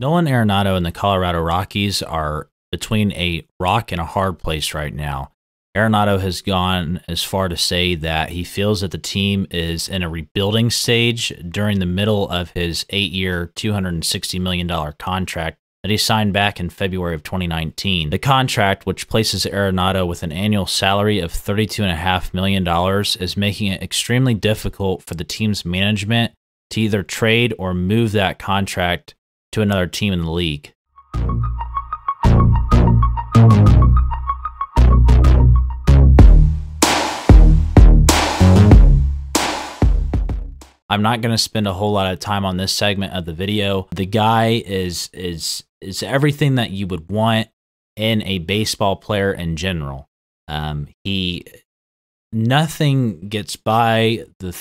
Nolan Arenado and the Colorado Rockies are between a rock and a hard place right now. Arenado has gone as far to say that he feels that the team is in a rebuilding stage during the middle of his eight year, $260 million contract that he signed back in February of 2019. The contract, which places Arenado with an annual salary of $32.5 million, is making it extremely difficult for the team's management to either trade or move that contract to another team in the league. I'm not going to spend a whole lot of time on this segment of the video. The guy is is is everything that you would want in a baseball player in general. Um, he nothing gets by the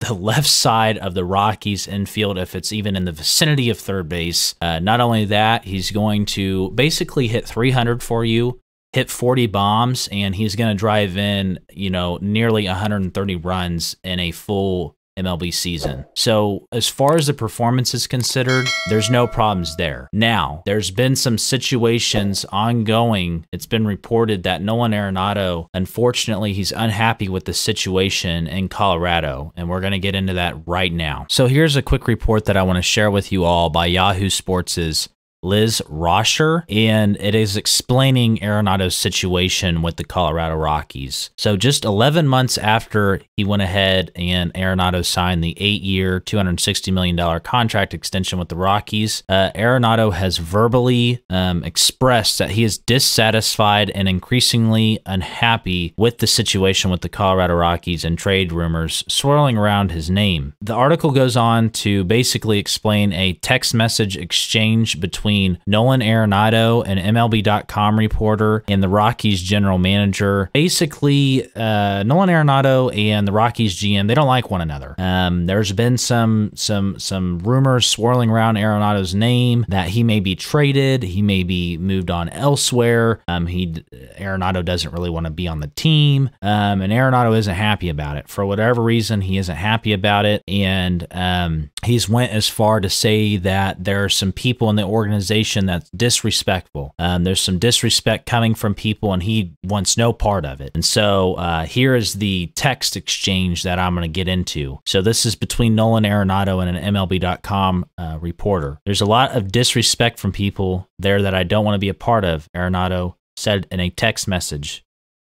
the left side of the Rockies infield if it's even in the vicinity of third base. Uh, not only that, he's going to basically hit 300 for you, hit 40 bombs, and he's going to drive in you know nearly 130 runs in a full MLB season. So as far as the performance is considered, there's no problems there. Now, there's been some situations ongoing. It's been reported that Nolan Arenado, unfortunately, he's unhappy with the situation in Colorado, and we're going to get into that right now. So here's a quick report that I want to share with you all by Yahoo Sports' Liz Rosher, and it is explaining Arenado's situation with the Colorado Rockies. So just 11 months after he went ahead and Arenado signed the eight-year, $260 million contract extension with the Rockies, uh, Arenado has verbally um, expressed that he is dissatisfied and increasingly unhappy with the situation with the Colorado Rockies and trade rumors swirling around his name. The article goes on to basically explain a text message exchange between between Nolan Arenado, an MLB.com reporter, and the Rockies general manager. Basically, uh, Nolan Arenado and the Rockies GM they don't like one another. Um, there's been some some some rumors swirling around Arenado's name that he may be traded, he may be moved on elsewhere. Um, he Arenado doesn't really want to be on the team, um, and Arenado isn't happy about it for whatever reason. He isn't happy about it, and um, he's went as far to say that there are some people in the organization that's disrespectful. Um, there's some disrespect coming from people, and he wants no part of it. And so uh, here is the text exchange that I'm going to get into. So this is between Nolan Arenado and an MLB.com uh, reporter. There's a lot of disrespect from people there that I don't want to be a part of. Arenado said in a text message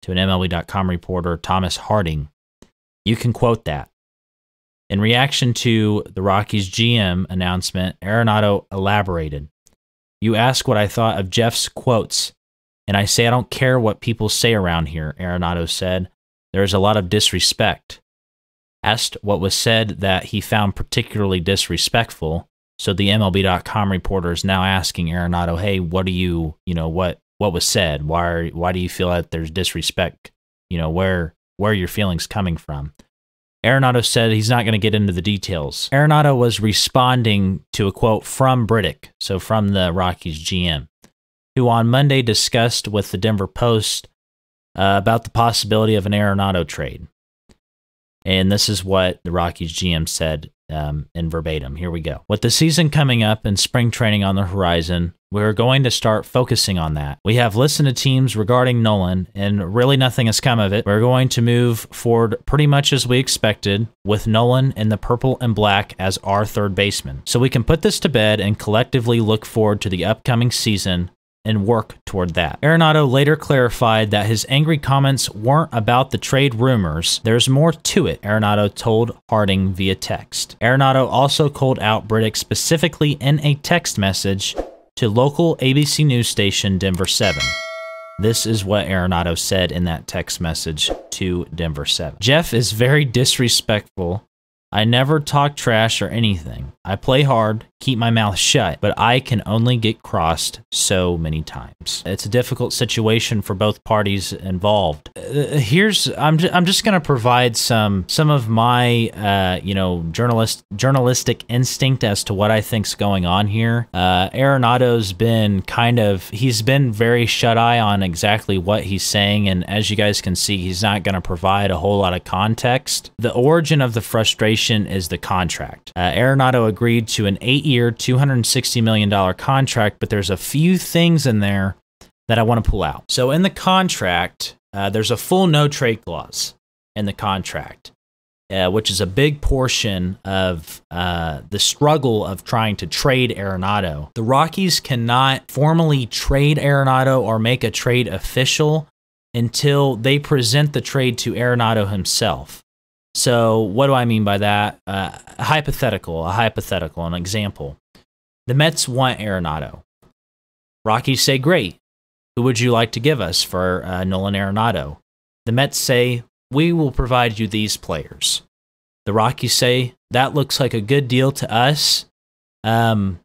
to an MLB.com reporter, Thomas Harding. You can quote that. In reaction to the Rockies GM announcement, Arenado elaborated. You ask what I thought of Jeff's quotes, and I say I don't care what people say around here, Arenado said. There is a lot of disrespect. Asked what was said that he found particularly disrespectful, so the MLB.com reporter is now asking Arenado, "Hey, what do you, you know, what what was said? Why are, why do you feel that there's disrespect? You know, where where your feelings coming from?" Arenado said he's not going to get into the details. Arenado was responding to a quote from Brittich, so from the Rockies GM, who on Monday discussed with the Denver Post uh, about the possibility of an Arenado trade. And this is what the Rockies GM said um, in verbatim. Here we go. With the season coming up and spring training on the horizon, we're going to start focusing on that. We have listened to teams regarding Nolan, and really nothing has come of it. We're going to move forward pretty much as we expected, with Nolan in the purple and black as our third baseman. So we can put this to bed and collectively look forward to the upcoming season and work toward that. Arenado later clarified that his angry comments weren't about the trade rumors. There's more to it, Arenado told Harding via text. Arenado also called out Briddick specifically in a text message to local ABC News station Denver 7. This is what Arenado said in that text message to Denver 7. Jeff is very disrespectful. I never talk trash or anything. I play hard keep my mouth shut, but I can only get crossed so many times. It's a difficult situation for both parties involved. Uh, here's I'm I'm just going to provide some some of my uh, you know journalist journalistic instinct as to what I think's going on here. Uh, Arenado's been kind of he's been very shut eye on exactly what he's saying, and as you guys can see, he's not going to provide a whole lot of context. The origin of the frustration is the contract. Uh, Arenado agreed to an eight year, $260 million contract, but there's a few things in there that I want to pull out. So in the contract, uh, there's a full no trade clause in the contract, uh, which is a big portion of uh, the struggle of trying to trade Arenado. The Rockies cannot formally trade Arenado or make a trade official until they present the trade to Arenado himself. So, what do I mean by that? Uh, a hypothetical, a hypothetical, an example. The Mets want Arenado. Rockies say, Great. Who would you like to give us for uh, Nolan Arenado? The Mets say, We will provide you these players. The Rockies say, That looks like a good deal to us. Um,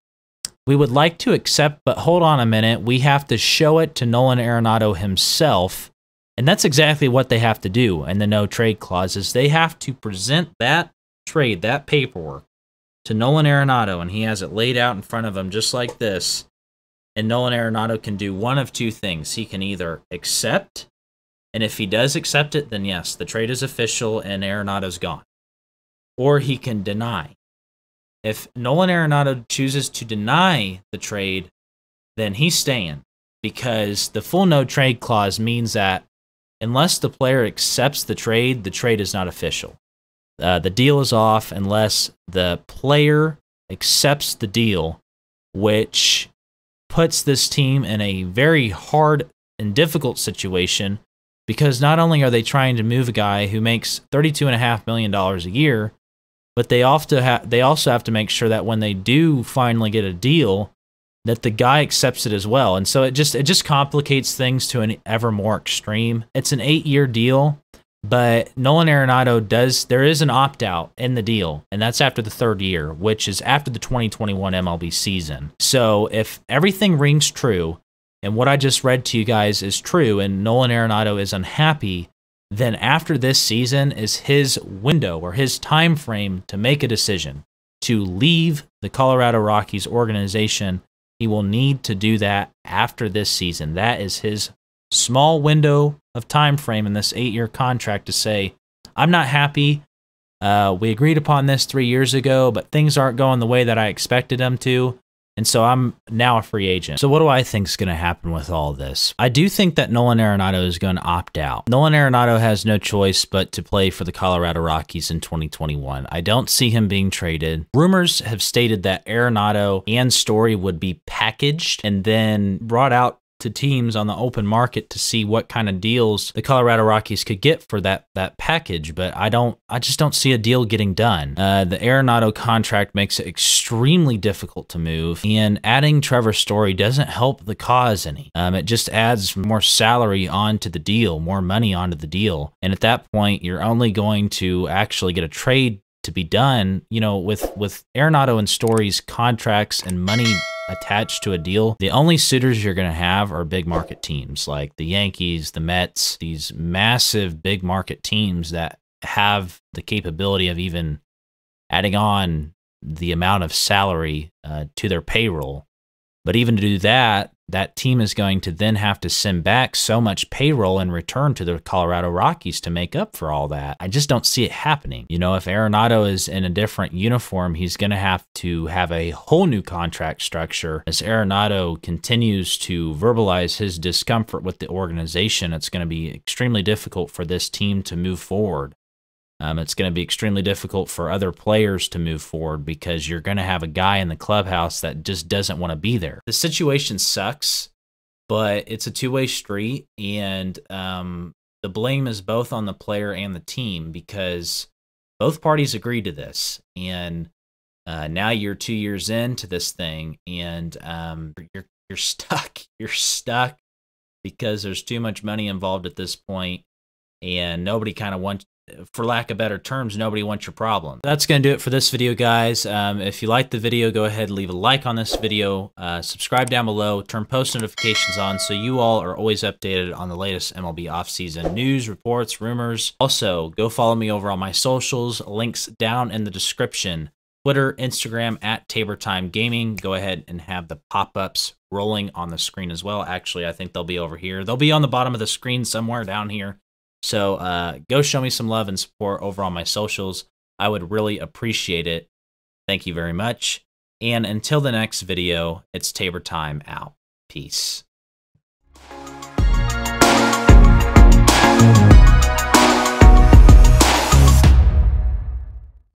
we would like to accept, but hold on a minute. We have to show it to Nolan Arenado himself and that's exactly what they have to do in the no trade clause is they have to present that trade, that paperwork, to Nolan Arenado, and he has it laid out in front of him just like this. And Nolan Arenado can do one of two things. He can either accept, and if he does accept it, then yes, the trade is official and Arenado's gone. Or he can deny. If Nolan Arenado chooses to deny the trade, then he's staying because the full no trade clause means that unless the player accepts the trade, the trade is not official. Uh, the deal is off unless the player accepts the deal, which puts this team in a very hard and difficult situation because not only are they trying to move a guy who makes $32.5 million a year, but they, they also have to make sure that when they do finally get a deal, that the guy accepts it as well. And so it just it just complicates things to an ever more extreme. It's an 8-year deal, but Nolan Arenado does there is an opt-out in the deal, and that's after the 3rd year, which is after the 2021 MLB season. So if everything rings true and what I just read to you guys is true and Nolan Arenado is unhappy, then after this season is his window or his time frame to make a decision to leave the Colorado Rockies organization he will need to do that after this season. That is his small window of time frame in this eight year contract to say, I'm not happy. Uh, we agreed upon this three years ago, but things aren't going the way that I expected them to. And so I'm now a free agent. So what do I think is going to happen with all this? I do think that Nolan Arenado is going to opt out. Nolan Arenado has no choice but to play for the Colorado Rockies in 2021. I don't see him being traded. Rumors have stated that Arenado and Story would be packaged and then brought out to teams on the open market to see what kind of deals the Colorado Rockies could get for that that package. But I don't, I just don't see a deal getting done. Uh, the Arenado contract makes it extremely difficult to move, and adding Trevor Story doesn't help the cause any. Um, it just adds more salary onto the deal, more money onto the deal, and at that point, you're only going to actually get a trade to be done, you know, with with Arenado and Story's contracts and money attached to a deal, the only suitors you're going to have are big market teams like the Yankees, the Mets, these massive big market teams that have the capability of even adding on the amount of salary uh, to their payroll. But even to do that, that team is going to then have to send back so much payroll in return to the Colorado Rockies to make up for all that. I just don't see it happening. You know, if Arenado is in a different uniform, he's going to have to have a whole new contract structure. As Arenado continues to verbalize his discomfort with the organization, it's going to be extremely difficult for this team to move forward. Um, it's going to be extremely difficult for other players to move forward because you're going to have a guy in the clubhouse that just doesn't want to be there. The situation sucks, but it's a two way street. And um, the blame is both on the player and the team because both parties agreed to this. And uh, now you're two years into this thing and um, you're, you're stuck. You're stuck because there's too much money involved at this point and nobody kind of wants for lack of better terms, nobody wants your problem. That's going to do it for this video, guys. Um, if you liked the video, go ahead and leave a like on this video. Uh, subscribe down below. Turn post notifications on so you all are always updated on the latest MLB offseason news, reports, rumors. Also, go follow me over on my socials. Links down in the description. Twitter, Instagram, at Tabor Time Gaming. Go ahead and have the pop-ups rolling on the screen as well. Actually, I think they'll be over here. They'll be on the bottom of the screen somewhere down here so uh, go show me some love and support over on my socials. I would really appreciate it. Thank you very much. And until the next video, it's Tabor Time out. Peace.